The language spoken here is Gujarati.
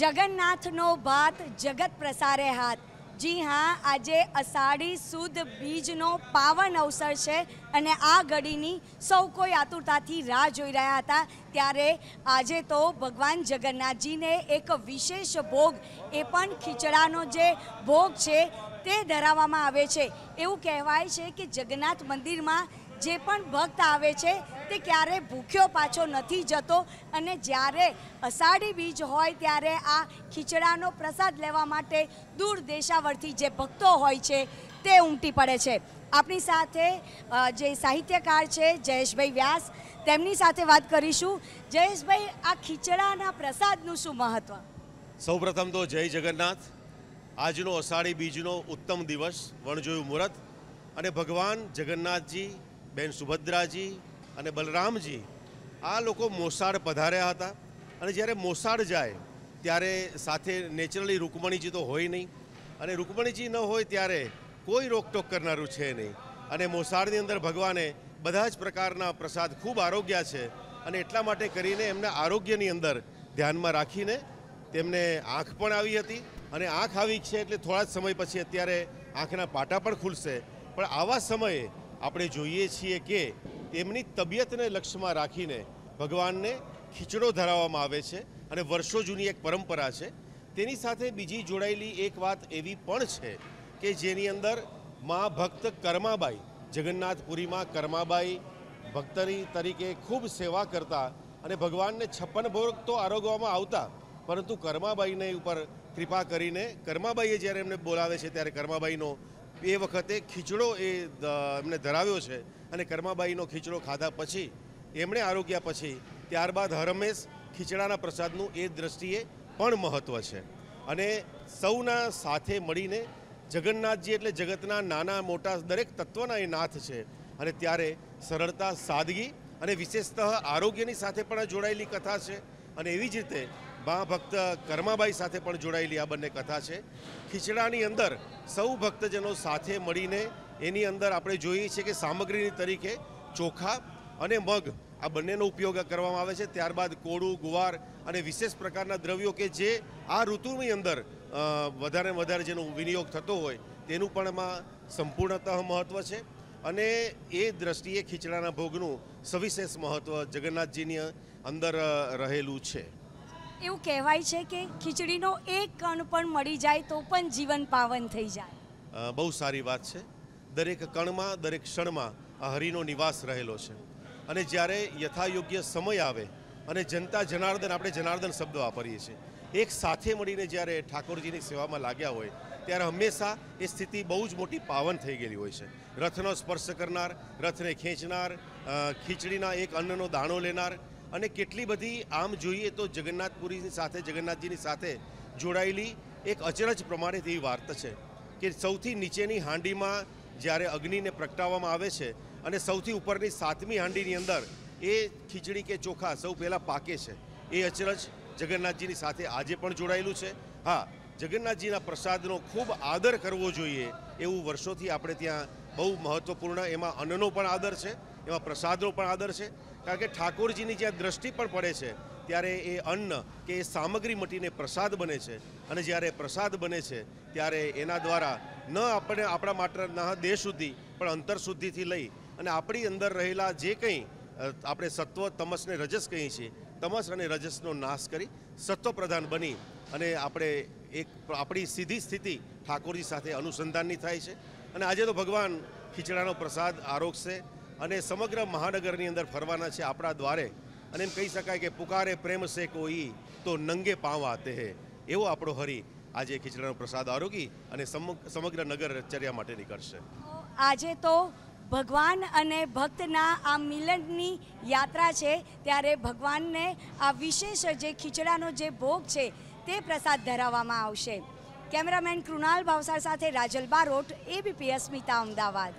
જગન્નાથનો ભાત જગત પ્રસારે હાથ જી હા આજે અષાઢી સુદ બીજનો પાવન અવસર છે અને આ ઘડીની સૌ કોઈ આતુરતાથી રાહ જોઈ રહ્યા હતા ત્યારે આજે તો ભગવાન જગન્નાથજીને એક વિશેષ ભોગ એ પણ ખીચડાનો જે ભોગ છે તે ધરાવવામાં આવે છે એવું કહેવાય છે કે જગન્નાથ મંદિરમાં જે પણ ભક્ત આવે છે તે ક્યારેય ભૂખ્યો પાછો નથી જતો અને જ્યારે અષાઢી બીજ હોય ત્યારે આ ખીચડાનો પ્રસાદ લેવા માટે દૂર દેશાવરથી જે ભક્તો હોય છે તે ઉમટી પડે છે આપણી સાથે જે સાહિત્યકાર છે જયેશભાઈ વ્યાસ તેમની સાથે વાત કરીશું જયેશભાઈ આ ખીચડાના પ્રસાદનું શું મહત્વ સૌપ્રથમ તો જય જગન્નાથ આજનો અષાઢી બીજનો ઉત્તમ દિવસ વણજોયું મુહૂર્ત અને ભગવાન જગન્નાથજી બેન સુભદ્રાજી અને બલરામજી આ લોકો મોસાળ પધાર્યા હતા અને જ્યારે મોસાળ જાય ત્યારે સાથે નેચરલી રૂકમણીજી તો હોય નહીં અને રૂકમણીજી ન હોય ત્યારે કોઈ રોકટોક કરનારું છે નહીં અને મોસાળની અંદર ભગવાને બધા જ પ્રકારના પ્રસાદ ખૂબ આરોગ્ય છે અને એટલા માટે કરીને એમના આરોગ્યની અંદર ધ્યાનમાં રાખીને તેમને આંખ પણ આવી હતી અને આંખ આવી છે એટલે થોડા જ સમય પછી અત્યારે આંખના પાટા પણ ખુલશે પણ આવા સમયે આપણે જોઈએ છીએ કે એમની તબિયતને લક્ષ્યમાં રાખીને ભગવાનને ખીચડો ધરાવવામાં આવે છે અને વર્ષો જૂની એક પરંપરા છે તેની સાથે બીજી જોડાયેલી એક વાત એવી પણ છે કે જેની અંદર મા ભક્ત કર્માબાઈ જગન્નાથપુરીમાં કર્માબાઈ ભક્તની તરીકે ખૂબ સેવા કરતા અને ભગવાનને છપ્પન ભોગ તો આરોગવામાં આવતા પરંતુ કર્માબાઈને ઉપર કૃપા કરીને કર્માબાઈએ જ્યારે એમને બોલાવે છે ત્યારે કર્માબાઈનો એ વખતે ખીચડો એ એમને ધરાવ્યો છે અને કર્માબાઈનો ખીચડો ખાધા પછી એમણે આરોગ્યા પછી ત્યારબાદ હરમેશ ખીચડાના પ્રસાદનું એ દ્રષ્ટિએ પણ મહત્ત્વ છે અને સૌના સાથે મળીને જગન્નાથજી એટલે જગતના નાના મોટા દરેક તત્વના એ નાથ છે અને ત્યારે સરળતા સાદગી અને વિશેષતઃ આરોગ્યની સાથે પણ જોડાયેલી કથા છે અને એવી જ રીતે બા ભક્ત કર્માબાઈ સાથે પણ જોડાયેલી આ બંને કથા છે ખીચડાની અંદર સૌ ભક્તજનો સાથે મળીને એની અંદર આપણે જોઈએ છીએ કે સામગ્રીની તરીકે ચોખા અને મગ આ બંનેનો ઉપયોગ કરવામાં આવે છે ત્યારબાદ કોળું ગુવાર અને વિશેષ પ્રકારના દ્રવ્યો કે જે આ ઋતુની અંદર વધારે વધારે જેનો વિનિયોગ થતો હોય તેનું પણ એમાં સંપૂર્ણતઃ મહત્ત્વ છે અને એ દ્રષ્ટિએ ખીચડાના ભોગનું સવિશેષ મહત્ત્વ જગન્નાથજીની અંદર રહેલું છે એવું કહેવાય છે કે ખીચડીનો એક કણ પણ મળી જાય તો પણ જીવન પાવન થઈ જાય બહુ સારી વાત છે દરેક કણમાં દરેક ક્ષણમાં આ હરિનો નિવાસ રહેલો છે અને જ્યારે યથાયોગ્ય સમય આવે અને જનતા જનાર્દન આપણે જનાર્દન શબ્દ વાપરીએ છીએ એક સાથે મળીને જ્યારે ઠાકોરજીની સેવામાં લાગ્યા હોય ત્યારે હંમેશા એ સ્થિતિ બહુ જ મોટી પાવન થઈ ગયેલી હોય છે રથનો સ્પર્શ કરનાર રથને ખેંચનાર ખીચડીના એક અન્નનો દાણો લેનાર અને કેટલી બધી આમ જોઈએ તો જગન્નાથપુરીની સાથે જગન્નાથજીની સાથે જોડાયેલી એક અચરજ પ્રમાણે તેવી વાર્તા છે કે સૌથી નીચેની હાંડીમાં જ્યારે અગ્નિને પ્રગટાવવામાં આવે છે અને સૌથી ઉપરની સાતમી હાંડીની અંદર એ ખીચડી કે ચોખા સૌ પહેલાં પાકે છે એ અચરજ જગન્નાથજીની સાથે આજે પણ જોડાયેલું છે હા જગન્નાથજીના પ્રસાદનો ખૂબ આદર કરવો જોઈએ એવું વર્ષોથી આપણે ત્યાં બહુ મહત્ત્વપૂર્ણ એમાં અન્નનો પણ આદર છે એમાં પ્રસાદનો પણ આદર છે કારણ કે ઠાકોરજીની જ્યાં દ્રષ્ટિ પણ પડે છે ત્યારે એ અન્ન કે એ સામગ્રી મટીને પ્રસાદ બને છે અને જ્યારે પ્રસાદ બને છે ત્યારે એના દ્વારા ન આપણે આપણા માત્ર ના દેહ સુધી પણ અંતર સુધીથી લઈ અને આપણી અંદર રહેલા જે કંઈ આપણે સત્વ તમસને રજસ કહીએ છીએ તમસ અને રજસનો નાશ કરી સત્વપ્રધાન બની અને આપણે એક આપણી સીધી સ્થિતિ ઠાકોરજી સાથે અનુસંધાનની થાય છે અને આજે તો ભગવાન ખીચડાનો પ્રસાદ આરોગશે અને સમગ્ર મહાનગરની અંદર ફરવાના છે આપણા દ્વારે અને એમ કહી શકાય કે પુકારે પ્રેમ છે કોઈ તો નંગે પાવ આતે હે એવો આપણો હરી આજે ખીચડાનો પ્રસાદ આરોગી અને સમગ્ર નગર નગરચર્યા માટે નીકળશે આજે તો ભગવાન અને ભક્તના આ મિલનની યાત્રા છે ત્યારે ભગવાનને આ વિશેષ જે ખીચડાનો જે ભોગ છે તે પ્રસાદ ધરાવવામાં આવશે કેમેરામેન કૃણાલ ભાવસાર સાથે રાજલ બારોટ એબીપીએસ મિતા અમદાવાદ